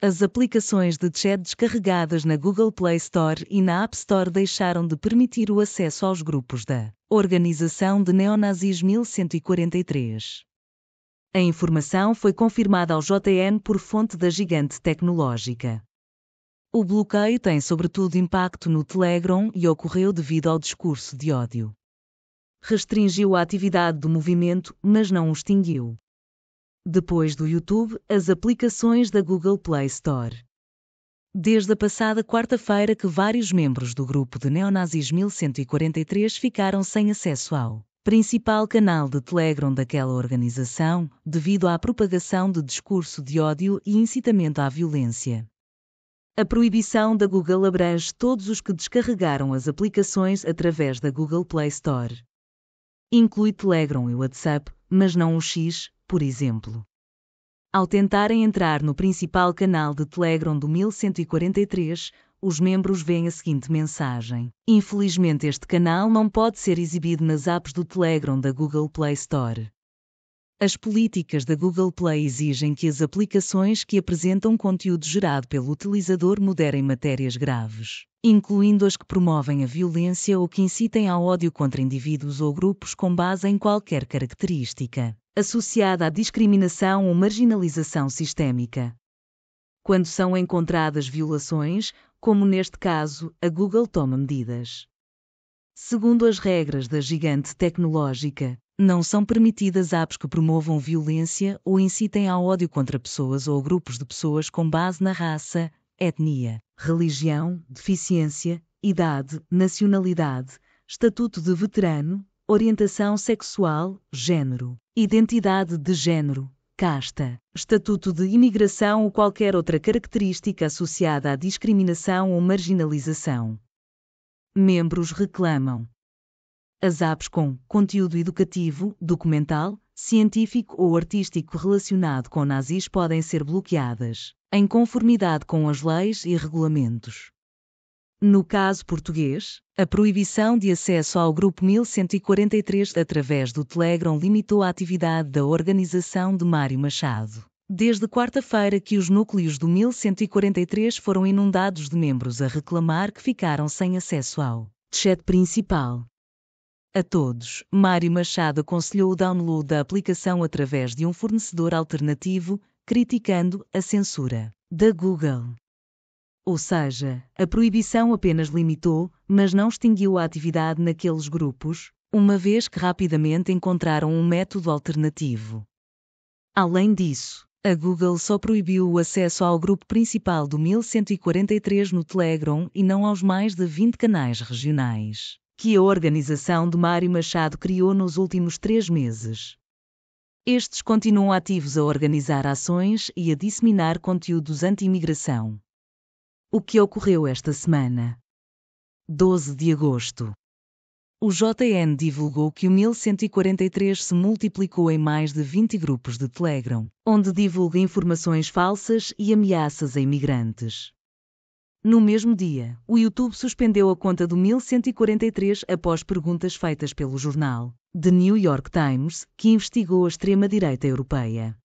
As aplicações de chat descarregadas na Google Play Store e na App Store deixaram de permitir o acesso aos grupos da Organização de Neonazis 1143. A informação foi confirmada ao JN por fonte da gigante tecnológica. O bloqueio tem sobretudo impacto no Telegram e ocorreu devido ao discurso de ódio. Restringiu a atividade do movimento, mas não o extinguiu. Depois do YouTube, as aplicações da Google Play Store. Desde a passada quarta-feira que vários membros do grupo de neonazis 1143 ficaram sem acesso ao principal canal de Telegram daquela organização, devido à propagação de discurso de ódio e incitamento à violência. A proibição da Google abrange todos os que descarregaram as aplicações através da Google Play Store. Inclui Telegram e WhatsApp, mas não o X, por exemplo. Ao tentarem entrar no principal canal de Telegram do 1143, os membros veem a seguinte mensagem: Infelizmente, este canal não pode ser exibido nas apps do Telegram da Google Play Store. As políticas da Google Play exigem que as aplicações que apresentam conteúdo gerado pelo utilizador moderem matérias graves, incluindo as que promovem a violência ou que incitem ao ódio contra indivíduos ou grupos com base em qualquer característica associada à discriminação ou marginalização sistémica. Quando são encontradas violações, como neste caso, a Google toma medidas. Segundo as regras da gigante tecnológica, não são permitidas apps que promovam violência ou incitem ao ódio contra pessoas ou grupos de pessoas com base na raça, etnia, religião, deficiência, idade, nacionalidade, estatuto de veterano, orientação sexual, género, identidade de género, casta, estatuto de imigração ou qualquer outra característica associada à discriminação ou marginalização. Membros reclamam. As apps com conteúdo educativo, documental, científico ou artístico relacionado com nazis podem ser bloqueadas, em conformidade com as leis e regulamentos. No caso português, a proibição de acesso ao Grupo 1143 através do Telegram limitou a atividade da organização de Mário Machado. Desde quarta-feira que os núcleos do 1143 foram inundados de membros a reclamar que ficaram sem acesso ao chat principal. A todos, Mário Machado aconselhou o download da aplicação através de um fornecedor alternativo, criticando a censura da Google. Ou seja, a proibição apenas limitou, mas não extinguiu a atividade naqueles grupos, uma vez que rapidamente encontraram um método alternativo. Além disso, a Google só proibiu o acesso ao grupo principal do 1143 no Telegram e não aos mais de 20 canais regionais, que a organização de Mário Machado criou nos últimos três meses. Estes continuam ativos a organizar ações e a disseminar conteúdos anti-imigração. O que ocorreu esta semana? 12 de agosto. O JN divulgou que o 1143 se multiplicou em mais de 20 grupos de Telegram, onde divulga informações falsas e ameaças a imigrantes. No mesmo dia, o YouTube suspendeu a conta do 1143 após perguntas feitas pelo jornal The New York Times, que investigou a extrema-direita europeia.